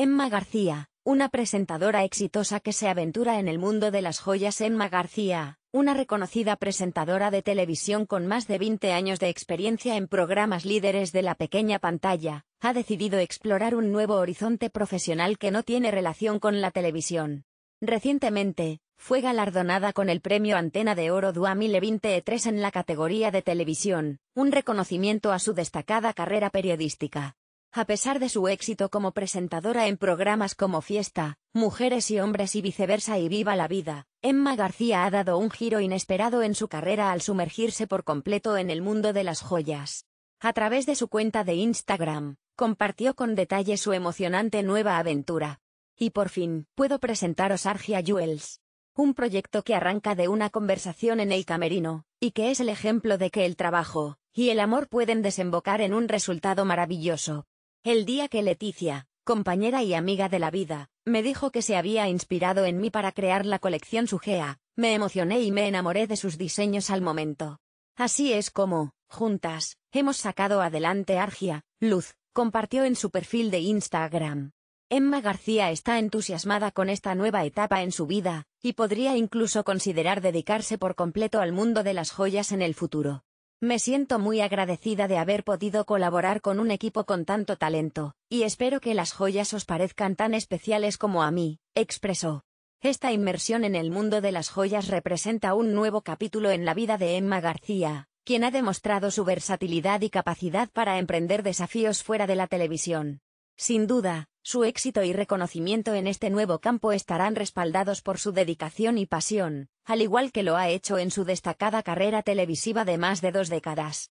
Emma García, una presentadora exitosa que se aventura en el mundo de las joyas Emma García, una reconocida presentadora de televisión con más de 20 años de experiencia en programas líderes de la pequeña pantalla, ha decidido explorar un nuevo horizonte profesional que no tiene relación con la televisión. Recientemente, fue galardonada con el premio Antena de Oro 2023 e en la categoría de televisión, un reconocimiento a su destacada carrera periodística. A pesar de su éxito como presentadora en programas como Fiesta, Mujeres y Hombres y viceversa y Viva la Vida, Emma García ha dado un giro inesperado en su carrera al sumergirse por completo en el mundo de las joyas. A través de su cuenta de Instagram, compartió con detalle su emocionante nueva aventura. Y por fin, puedo presentaros Argia Jewels. Un proyecto que arranca de una conversación en el camerino, y que es el ejemplo de que el trabajo, y el amor pueden desembocar en un resultado maravilloso. El día que Leticia, compañera y amiga de la vida, me dijo que se había inspirado en mí para crear la colección Sugea, me emocioné y me enamoré de sus diseños al momento. Así es como, juntas, hemos sacado adelante Argia, Luz, compartió en su perfil de Instagram. Emma García está entusiasmada con esta nueva etapa en su vida, y podría incluso considerar dedicarse por completo al mundo de las joyas en el futuro. Me siento muy agradecida de haber podido colaborar con un equipo con tanto talento, y espero que las joyas os parezcan tan especiales como a mí, expresó. Esta inmersión en el mundo de las joyas representa un nuevo capítulo en la vida de Emma García, quien ha demostrado su versatilidad y capacidad para emprender desafíos fuera de la televisión. Sin duda, su éxito y reconocimiento en este nuevo campo estarán respaldados por su dedicación y pasión, al igual que lo ha hecho en su destacada carrera televisiva de más de dos décadas.